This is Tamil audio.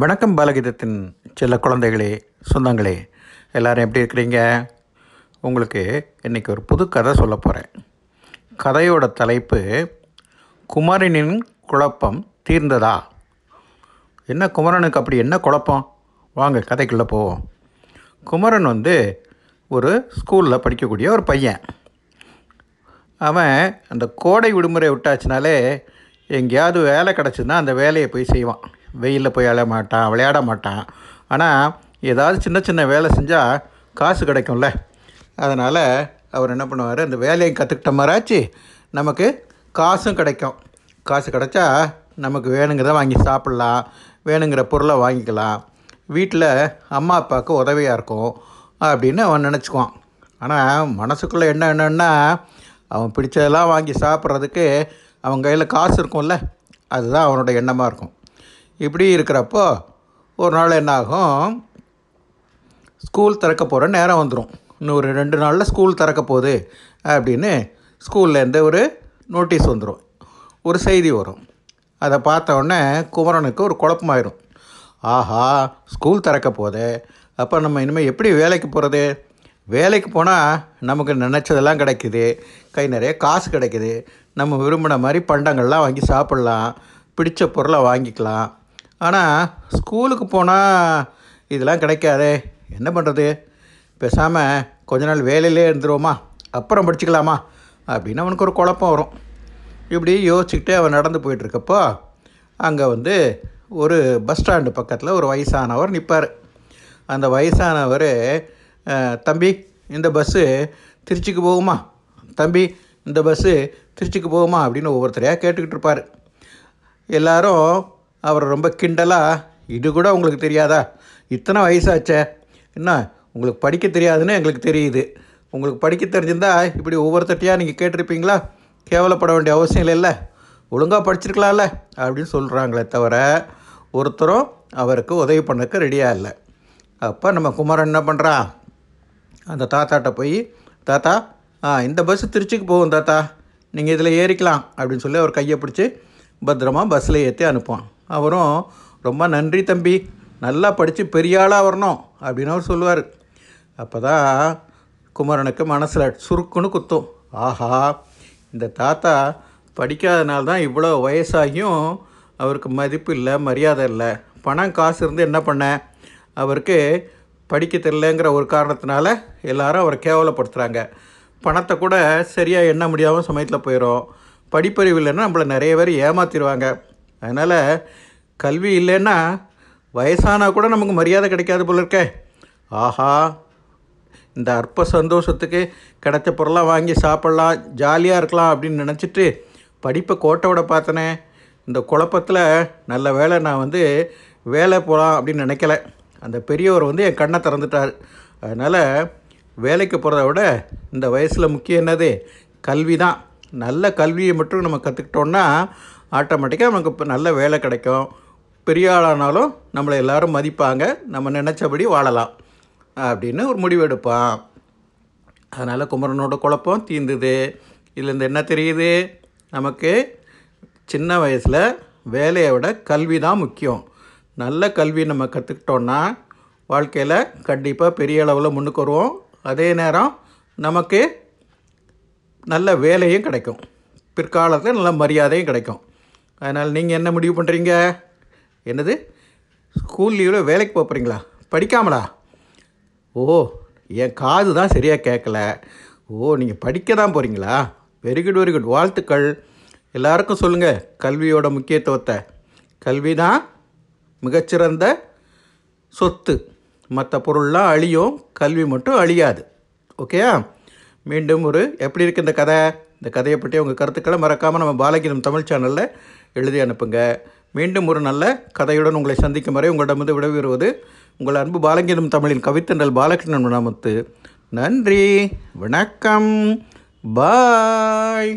வணக்கம் பாலகீதத்தின் செல்ல குழந்தைகளே சொந்தங்களே எல்லோரும் எப்படி இருக்கிறீங்க உங்களுக்கு இன்றைக்கி ஒரு புது கதை சொல்ல போகிறேன் கதையோட தலைப்பு குமரனின் குழப்பம் தீர்ந்ததா என்ன குமரனுக்கு அப்படி என்ன குழப்பம் வாங்க கதைக்குள்ளே போவோம் குமரன் வந்து ஒரு ஸ்கூலில் படிக்கக்கூடிய ஒரு பையன் அவன் அந்த கோடை விடுமுறை விட்டாச்சுனாலே எங்கேயாவது வேலை கிடச்சிதுன்னா அந்த வேலையை போய் செய்வான் வெயிலில் போய் அழ மாட்டான் விளையாட மாட்டான் ஆனால் ஏதாவது சின்ன சின்ன வேலை செஞ்சால் காசு கிடைக்கும்ல அதனால் அவர் என்ன பண்ணுவார் அந்த வேலையை கற்றுக்கிட்ட மாதிராச்சு நமக்கு காசும் கிடைக்கும் காசு கிடைச்சா நமக்கு வேணுங்கிறத வாங்கி சாப்பிட்லாம் வேணுங்கிற பொருளை வாங்கிக்கலாம் வீட்டில் அம்மா அப்பாவுக்கு உதவியாக இருக்கும் அப்படின்னு அவன் நினச்சிக்குவான் ஆனால் மனசுக்குள்ளே என்ன என்னன்னா அவன் பிடிச்சதெல்லாம் வாங்கி சாப்பிட்றதுக்கு அவன் கையில் காசு இருக்கும்ல அதுதான் அவனோட எண்ணமாக இருக்கும் இப்படி இருக்கிறப்போ ஒரு நாள் என்னாகும் ஸ்கூல் திறக்க போகிற நேரம் வந்துடும் இன்னும் ஒரு ரெண்டு நாளில் ஸ்கூல் திறக்க போகுது அப்படின்னு ஸ்கூல்லேருந்து ஒரு நோட்டீஸ் வந்துடும் ஒரு செய்தி வரும் அதை பார்த்த உடனே குமரனுக்கு ஒரு குழப்பமாயிரும் ஆஹா ஸ்கூல் திறக்க போதே அப்போ நம்ம இனிமேல் எப்படி வேலைக்கு போகிறது வேலைக்கு போனால் நமக்கு நினச்சதெல்லாம் கிடைக்குது கை நிறைய காசு கிடைக்குது நம்ம விரும்பின மாதிரி பண்டங்கள்லாம் வாங்கி சாப்பிட்லாம் பிடிச்ச பொருளை வாங்கிக்கலாம் ஆனால் ஸ்கூலுக்கு போனால் இதெல்லாம் கிடைக்காதே என்ன பண்ணுறது பேசாமல் கொஞ்ச நாள் வேலையிலே இருந்துருவோமா அப்புறம் படிச்சுக்கலாமா அப்படின்னு அவனுக்கு ஒரு குழப்பம் வரும் இப்படி யோசிச்சுக்கிட்டே அவன் நடந்து போயிட்டுருக்கப்போ அங்கே வந்து ஒரு பஸ் ஸ்டாண்டு பக்கத்தில் ஒரு வயசானவர் நிற்பார் அந்த வயசானவர் தம்பி இந்த பஸ்ஸு திருச்சிக்கு போகுமா தம்பி இந்த பஸ்ஸு திருச்சிக்கு போகுமா அப்படின்னு ஒவ்வொருத்தரையாக கேட்டுக்கிட்டு இருப்பார் எல்லோரும் அவர் ரொம்ப கிண்டலாக இது கூட உங்களுக்கு தெரியாதா இத்தனை வயசாச்சே என்ன உங்களுக்கு படிக்க தெரியாதுன்னு எங்களுக்கு தெரியுது உங்களுக்கு படிக்க தெரிஞ்சிருந்தால் இப்படி ஒவ்வொருத்தட்டையாக நீங்கள் கேட்டிருப்பீங்களா கேவலப்பட வேண்டிய அவசியம் இல்லை ஒழுங்காக படிச்சிருக்கலாம்ல அப்படின்னு சொல்கிறாங்களே தவிர ஒருத்தரும் அவருக்கு உதவி பண்ணக்கு ரெடியாக இல்லை அப்போ நம்ம குமாரன் என்ன பண்ணுறான் அந்த தாத்தாட்ட போய் தாத்தா ஆ இந்த பஸ்ஸு திருச்சிக்கு போகும் தாத்தா நீங்கள் இதில் ஏறிக்கலாம் அப்படின்னு சொல்லி அவர் கையை பிடிச்சி பத்திரமா பஸ்ஸில் ஏற்றி அனுப்புவான் அவரும் ரொம்ப நன்றி தம்பி நல்லா படித்து பெரிய ஆளாக வரணும் அப்படின்னு அவர் சொல்லுவார் அப்போ தான் குமரனுக்கு மனசில் சுருக்குன்னு குத்தும் ஆஹா இந்த தாத்தா படிக்காதனால தான் இவ்வளோ வயசாகியும் அவருக்கு மதிப்பு இல்லை மரியாதை இல்லை பணம் காசு இருந்து என்ன பண்ண அவருக்கு படிக்க தெரிலங்கிற ஒரு காரணத்தினால எல்லாரும் அவரை கேவலப்படுத்துகிறாங்க பணத்தை கூட சரியாக எண்ண முடியாமல் சமயத்தில் போயிடும் படிப்பறிவு இல்லைன்னா நம்மளை நிறைய பேர் ஏமாத்திடுவாங்க அதனால் கல்வி இல்லைன்னா வயசானா கூட நமக்கு மரியாதை கிடைக்காது போல இருக்க ஆஹா இந்த அற்ப சந்தோஷத்துக்கு கிடைச்ச பொருளாக வாங்கி சாப்பிட்லாம் ஜாலியாக இருக்கலாம் அப்படின்னு நினச்சிட்டு படிப்பை கோட்டோட பார்த்தனே இந்த குழப்பத்தில் நல்ல வேலை நான் வந்து வேலை போகலாம் அப்படின்னு நினைக்கல அந்த பெரியவர் வந்து என் கண்ணை திறந்துட்டார் அதனால் வேலைக்கு போகிறத விட இந்த வயசில் முக்கியம் என்னது கல்வி தான் நல்ல கல்வியை மட்டும் நம்ம கற்றுக்கிட்டோன்னா ஆட்டோமேட்டிக்காக நமக்கு இப்போ நல்ல வேலை கிடைக்கும் பெரிய ஆளானாலும் நம்மளை எல்லோரும் மதிப்பாங்க நம்ம நினச்சபடி வாழலாம் அப்படின்னு ஒரு முடிவு எடுப்பான் அதனால் குமரனோட குழப்பம் இதில் இந்த என்ன தெரியுது நமக்கு சின்ன வயசில் வேலையை விட கல்வி தான் முக்கியம் நல்ல கல்வி நம்ம கற்றுக்கிட்டோன்னா வாழ்க்கையில் கண்டிப்பாக பெரிய அளவில் முன்னுக்கு வருவோம் அதே நேரம் நமக்கு நல்ல வேலையும் கிடைக்கும் பிற்காலத்தில் நல்ல மரியாதையும் கிடைக்கும் அதனால் நீங்கள் என்ன முடிவு பண்ணுறீங்க என்னது ஸ்கூல் லீவில் வேலைக்கு போகிறீங்களா படிக்காமலா ஓ என் காது தான் சரியாக கேட்கல ஓ நீங்கள் படிக்க தான் போகிறீங்களா வெரி குட் வெரி குட் வாழ்த்துக்கள் எல்லாருக்கும் சொல்லுங்கள் கல்வியோட முக்கியத்துவத்தை கல்வி தான் மிகச்சிறந்த சொத்து மற்ற பொருள்லாம் அழியும் கல்வி மட்டும் அழியாது ஓகேயா மீண்டும் ஒரு எப்படி இருக்குது இந்த கதை இந்த கதையை பற்றி உங்கள் கருத்துக்களை மறக்காமல் நம்ம பாலகினம் தமிழ் சேனலில் எழுதி அனுப்புங்க மீண்டும் ஒரு நல்ல கதையுடன் உங்களை சந்திக்கும் வரை உங்களிடம் வந்து விடைபெறுவது உங்கள் அன்பு பாலகிரம் தமிழின் கவித்தண்டல் பாலகிருஷ்ணன் நமத்து நன்றி வணக்கம் பாய்